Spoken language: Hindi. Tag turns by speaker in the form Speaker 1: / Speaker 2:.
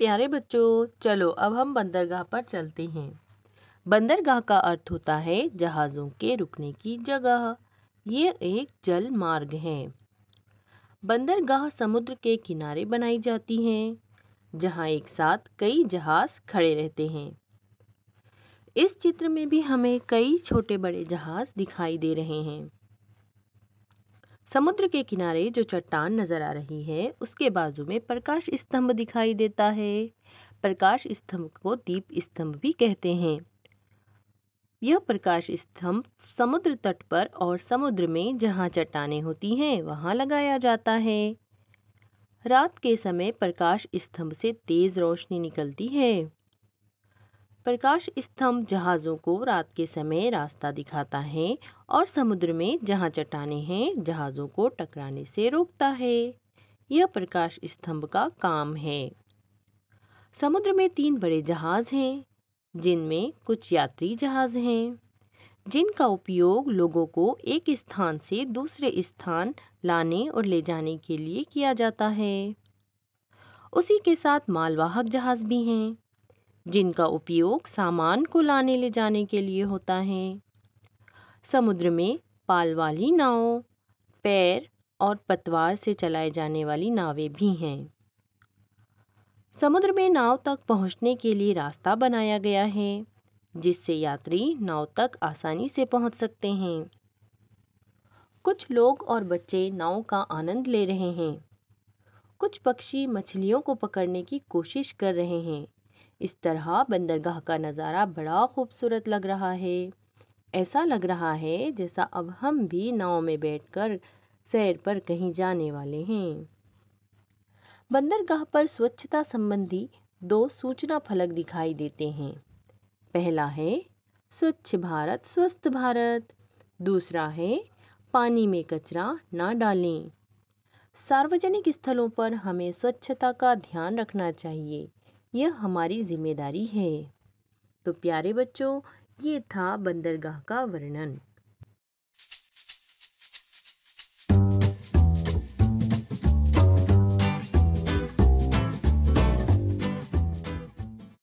Speaker 1: प्यारे बच्चों चलो अब हम बंदरगाह पर चलते हैं बंदरगाह का अर्थ होता है जहाज़ों के रुकने की जगह ये एक जल मार्ग है बंदरगाह समुद्र के किनारे बनाई जाती हैं जहाँ एक साथ कई जहाज़ खड़े रहते हैं इस चित्र में भी हमें कई छोटे बड़े जहाज़ दिखाई दे रहे हैं समुद्र के किनारे जो चट्टान नजर आ रही है उसके बाजू में प्रकाश स्तंभ दिखाई देता है प्रकाश स्तंभ को दीप स्तंभ भी कहते हैं यह प्रकाश स्तंभ समुद्र तट पर और समुद्र में जहाँ चट्टाने होती हैं वहाँ लगाया जाता है रात के समय प्रकाश स्तंभ से तेज रोशनी निकलती है प्रकाश स्तंभ जहाज़ों को रात के समय रास्ता दिखाता है और समुद्र में जहाँ चट्टाने हैं जहाज़ों को टकराने से रोकता है यह प्रकाश स्तंभ का काम है समुद्र में तीन बड़े जहाज़ हैं जिनमें कुछ यात्री जहाज़ हैं जिनका उपयोग लोगों को एक स्थान से दूसरे स्थान लाने और ले जाने के लिए किया जाता है उसी के साथ मालवाहक जहाज़ भी हैं जिनका उपयोग सामान को लाने ले जाने के लिए होता है समुद्र में पाल वाली नाव पैर और पतवार से चलाए जाने वाली नावें भी हैं समुद्र में नाव तक पहुंचने के लिए रास्ता बनाया गया है जिससे यात्री नाव तक आसानी से पहुंच सकते हैं कुछ लोग और बच्चे नाव का आनंद ले रहे हैं कुछ पक्षी मछलियों को पकड़ने की कोशिश कर रहे हैं इस तरह बंदरगाह का नज़ारा बड़ा खूबसूरत लग रहा है ऐसा लग रहा है जैसा अब हम भी नाव में बैठकर सैर पर कहीं जाने वाले हैं बंदरगाह पर स्वच्छता संबंधी दो सूचना फलक दिखाई देते हैं पहला है स्वच्छ भारत स्वस्थ भारत दूसरा है पानी में कचरा ना डालें सार्वजनिक स्थलों पर हमें स्वच्छता का ध्यान रखना चाहिए यह हमारी जिम्मेदारी है तो प्यारे बच्चों ये था बंदरगाह का वर्णन